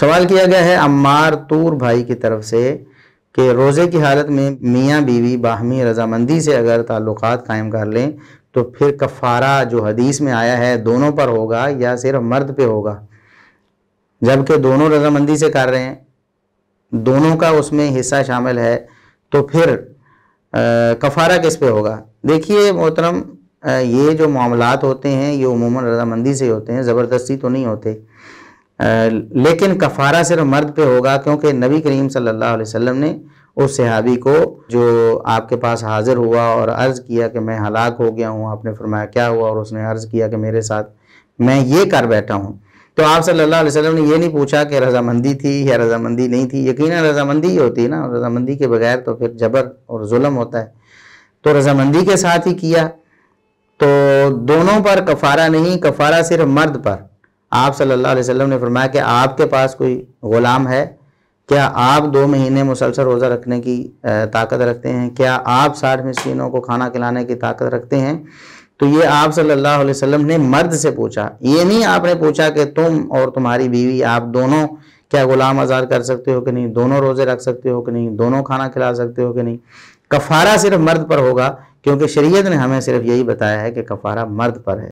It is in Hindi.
सवाल किया गया है अम्मार तूर भाई की तरफ से कि रोज़े की हालत में मियाँ बीवी बाहमी रजामंदी से अगर ताल्लुक कायम कर लें तो फिर कफ़ारा जो हदीस में आया है दोनों पर होगा या सिर्फ मर्द पे होगा जबकि दोनों रजामंदी से कर रहे हैं दोनों का उसमें हिस्सा शामिल है तो फिर कफ़ारा किस पे होगा देखिए मोहतरम ये जो मामलात होते हैं ये उमूमा रजामंदी से होते हैं ज़बरदस्ती तो नहीं होते लेकिन कफारा सिर्फ मर्द पे होगा क्योंकि नबी करीम सल्लल्लाहु अलैहि वसल्लम ने उस सहाबी को जो आपके पास हाजिर हुआ और अर्ज़ किया कि मैं हलाक हो गया हूँ आपने फरमाया क्या हुआ और उसने अर्ज़ किया कि मेरे साथ मैं ये कर बैठा हूँ तो आप सल्लल्लाहु अलैहि वसल्लम ने ये नहीं पूछा कि रजामंदी थी या रजामंदी नहीं थी यकीन रजामंदी ही होती है ना रजामंदी के बगैर तो फिर जबर और जुल्म होता है तो रजामंदी के साथ ही किया तो दोनों पर कफारा नहीं कफारा सिर्फ मर्द पर आप सल्लल्लाहु अलैहि वसल्लम ने फरमाया कि आपके पास कोई ग़ुलाम है क्या आप दो महीने मुसलसल रोज़ा रखने की ताकत रखते हैं क्या आप साठ मस्किनों को खाना खिलाने की ताकत रखते हैं तो ये आप सल्लल्लाहु अलैहि वसल्लम ने मर्द से पूछा ये नहीं आपने पूछा कि तुम और तुम्हारी बीवी आप दोनों क्या ग़ुलाम आज़ाद कर सकते हो कि नहीं दोनों रोज़े रख सकते हो कि नहीं दोनों खाना खिला सकते हो कि नहीं कफ़ारा सिर्फ मर्द पर होगा क्योंकि शरीयत ने हमें सिर्फ यही बताया है कि कफ़ारा मर्द पर है